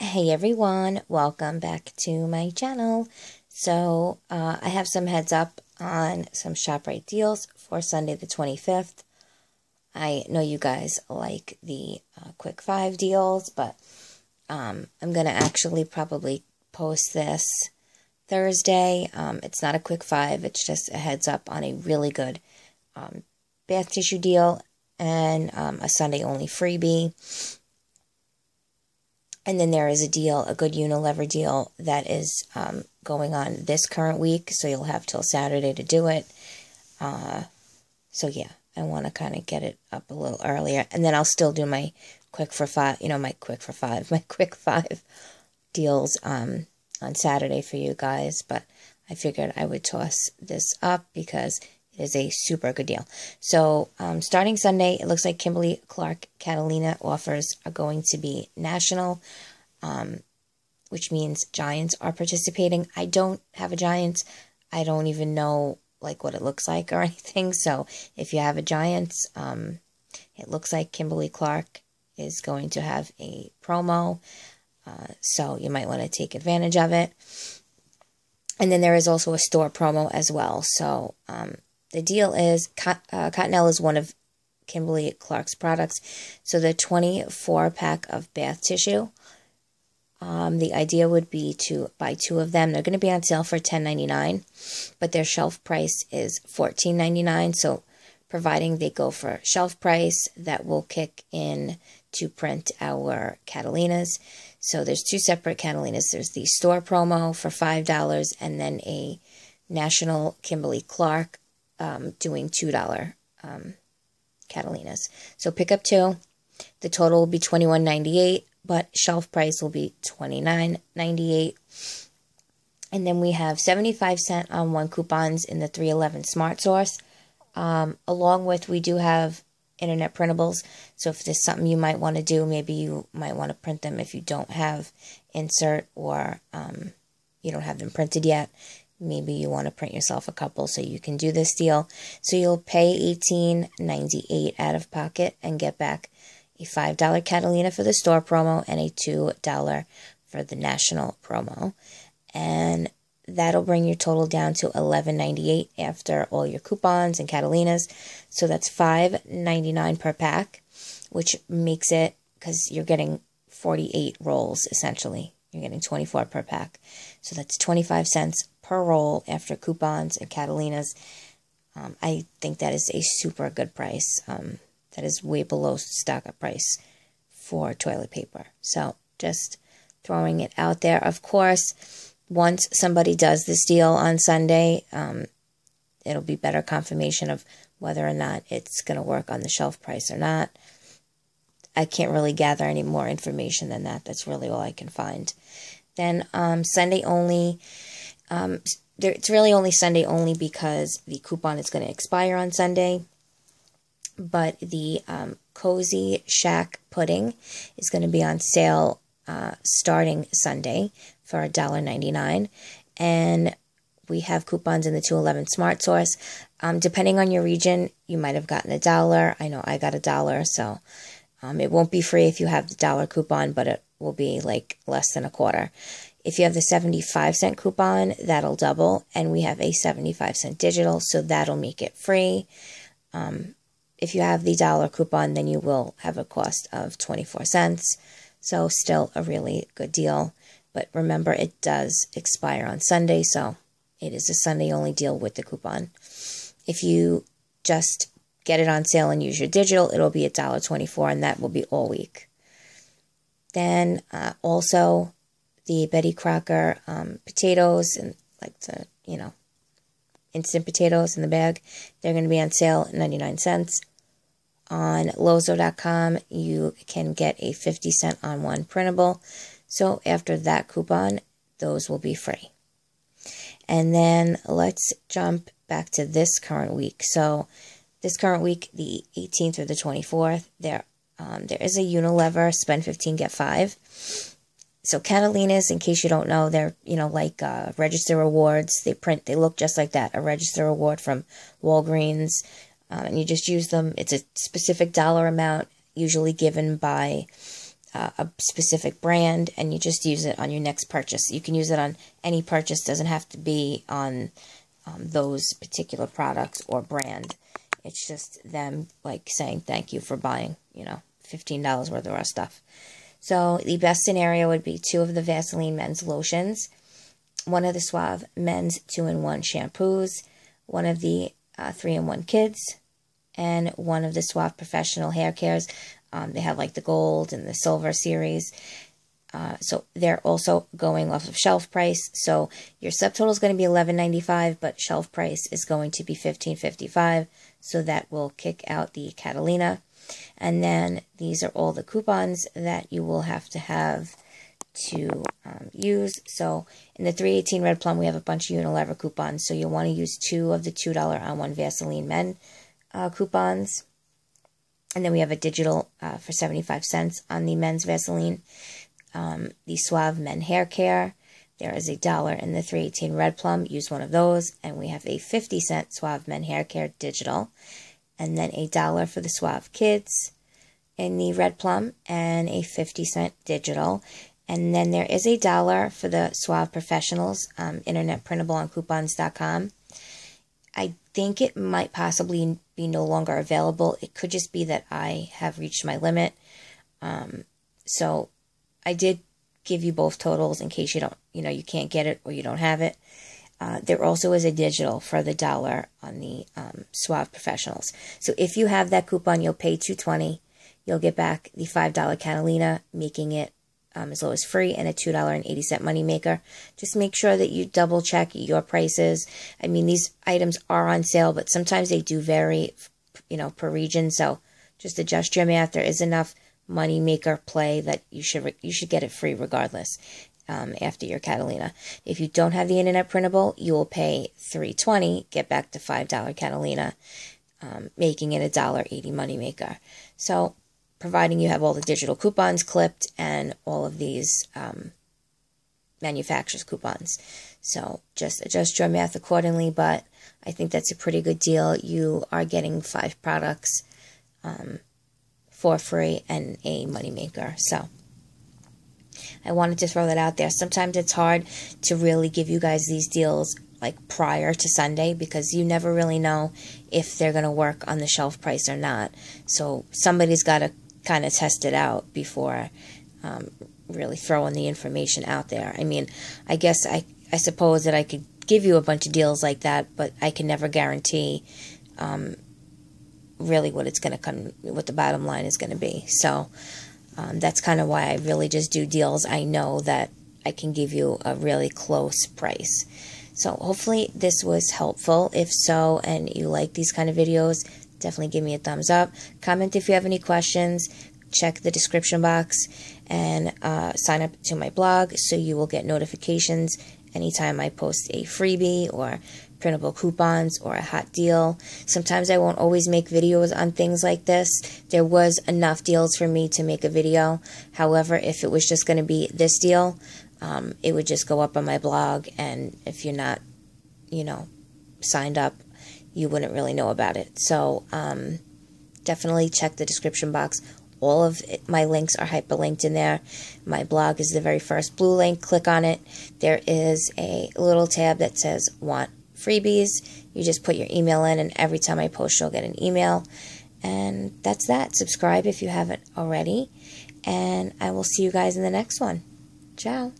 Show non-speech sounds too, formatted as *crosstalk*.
Hey everyone, welcome back to my channel. So, uh, I have some heads up on some ShopRite deals for Sunday the 25th. I know you guys like the uh, quick five deals, but um, I'm going to actually probably post this Thursday. Um, it's not a quick five, it's just a heads up on a really good um, bath tissue deal and um, a Sunday only freebie and then there is a deal, a good Unilever deal that is um, going on this current week, so you'll have till Saturday to do it. Uh, so yeah, I want to kind of get it up a little earlier, and then I'll still do my quick for five, you know, my quick for five, *laughs* my quick five deals um, on Saturday for you guys. But I figured I would toss this up because is a super good deal. So, um, starting Sunday, it looks like Kimberly Clark Catalina offers are going to be national, um, which means Giants are participating. I don't have a Giants. I don't even know like what it looks like or *laughs* anything. So, if you have a Giants, um, it looks like Kimberly Clark is going to have a promo. Uh, so, you might want to take advantage of it. And then there is also a store promo as well. So, um, the deal is Cot- uh, Cottonelle is one of Kimberly Clark's products. So the 24 pack of bath tissue. Um, the idea would be to buy two of them. They're going to be on sale for $10.99, but their shelf price is $14.99. So providing they go for shelf price, that will kick in to print our Catalinas. So there's two separate Catalinas. There's the store promo for $5 and then a National Kimberly Clark um, doing $2 um, Catalinas. So pick up two. The total will be twenty one ninety eight, but shelf price will be twenty nine ninety eight. And then we have 75 cent on one coupons in the 311 Smart Source. Um, along with, we do have internet printables. So if there's something you might want to do, maybe you might want to print them if you don't have insert or um, you don't have them printed yet maybe you want to print yourself a couple so you can do this deal. So you'll pay $18.98 out of pocket and get back a $5 Catalina for the store promo and a $2 for the national promo. And that'll bring your total down to $11.98 after all your coupons and Catalinas. So that's $5.99 per pack, which makes it because you're getting 48 rolls essentially. You're getting 24 per pack. So that's 25 cents her roll after coupons and Catalina's. Um, I think that is a super good price. Um, that is way below stock up price for toilet paper. So just throwing it out there. Of course, once somebody does this deal on Sunday, um, it'll be better confirmation of whether or not it's going to work on the shelf price or not. I can't really gather any more information than that. That's really all I can find. Then um, Sunday only um, there, it's really only Sunday only because the coupon is going to expire on Sunday. But the um, Cozy Shack pudding is going to be on sale uh, starting Sunday for $1.99. And we have coupons in the 211 Smart Source. Um, depending on your region, you might have gotten a dollar. I know I got a dollar, so um, it won't be free if you have the dollar coupon, but it will be like less than a quarter. If you have the 75 cent coupon, that'll double, and we have a 75 cent digital, so that'll make it free. Um, if you have the dollar coupon, then you will have a cost of 24 cents. So, still a really good deal. But remember, it does expire on Sunday, so it is a Sunday only deal with the coupon. If you just get it on sale and use your digital, it'll be $1.24, and that will be all week. Then uh, also, the Betty Crocker um, potatoes and like the, you know, instant potatoes in the bag. They're going to be on sale at 99 cents. On Lozo.com, you can get a 50 cent on one printable. So after that coupon, those will be free. And then let's jump back to this current week. So this current week, the 18th or the 24th, there um, there is a Unilever Spend 15 Get 5 so Catalinas, in case you don't know, they're, you know, like uh, register awards. They print, they look just like that, a register award from Walgreens. Um, and you just use them. It's a specific dollar amount, usually given by uh, a specific brand, and you just use it on your next purchase. You can use it on any purchase, doesn't have to be on um, those particular products or brand. It's just them, like, saying thank you for buying, you know, $15 worth of our stuff. So the best scenario would be two of the Vaseline men's lotions, one of the Suave men's two-in-one shampoos, one of the uh, three-in-one kids, and one of the Suave professional hair cares. Um, they have like the gold and the silver series. Uh, so they're also going off of shelf price. So your subtotal is going to be eleven ninety five, but shelf price is going to be fifteen fifty five. So that will kick out the Catalina. And then these are all the coupons that you will have to have to um, use. So in the 318 Red Plum, we have a bunch of Unilever coupons. So you'll want to use two of the $2 on one Vaseline Men uh, coupons. And then we have a digital uh, for 75 cents on the men's Vaseline. Um, the Suave Men Hair Care. There is a dollar in the 318 Red Plum. Use one of those. And we have a 50 cent Suave Men Hair Care digital and then a dollar for the Suave Kids in the red plum and a 50 cent digital. And then there is a dollar for the Suave Professionals, um, internet printable on coupons.com. I think it might possibly be no longer available. It could just be that I have reached my limit. Um, so I did give you both totals in case you don't, you know, you can't get it or you don't have it. Uh, there also is a digital for the dollar on the um, Suave Professionals. So if you have that coupon, you'll pay 220 You'll get back the $5 Catalina, making it um, as low as free, and a $2.80 moneymaker. Just make sure that you double check your prices. I mean, these items are on sale, but sometimes they do vary, you know, per region. So just adjust your math. There is enough moneymaker play that you should you should get it free regardless um, after your Catalina. If you don't have the internet printable, you will pay three twenty, get back to five dollar Catalina, um, making it a dollar eighty moneymaker. So, providing you have all the digital coupons clipped and all of these um, manufacturers coupons. So just adjust your math accordingly, but I think that's a pretty good deal. You are getting five products um, for free and a moneymaker. So. I wanted to throw that out there. Sometimes it's hard to really give you guys these deals like prior to Sunday because you never really know if they're going to work on the shelf price or not. So somebody's got to kind of test it out before um, really throwing the information out there. I mean, I guess I, I suppose that I could give you a bunch of deals like that, but I can never guarantee um, really what it's going to come, what the bottom line is going to be. So um, that's kind of why I really just do deals I know that I can give you a really close price. So hopefully this was helpful. If so, and you like these kind of videos, definitely give me a thumbs up. Comment if you have any questions. Check the description box and uh, sign up to my blog so you will get notifications anytime I post a freebie or printable coupons or a hot deal. Sometimes I won't always make videos on things like this. There was enough deals for me to make a video. However, if it was just going to be this deal, um, it would just go up on my blog. And if you're not, you know, signed up, you wouldn't really know about it. So um, definitely check the description box. All of it, my links are hyperlinked in there. My blog is the very first blue link. Click on it. There is a little tab that says want freebies. You just put your email in, and every time I post, you'll get an email. And that's that. Subscribe if you haven't already. And I will see you guys in the next one. Ciao.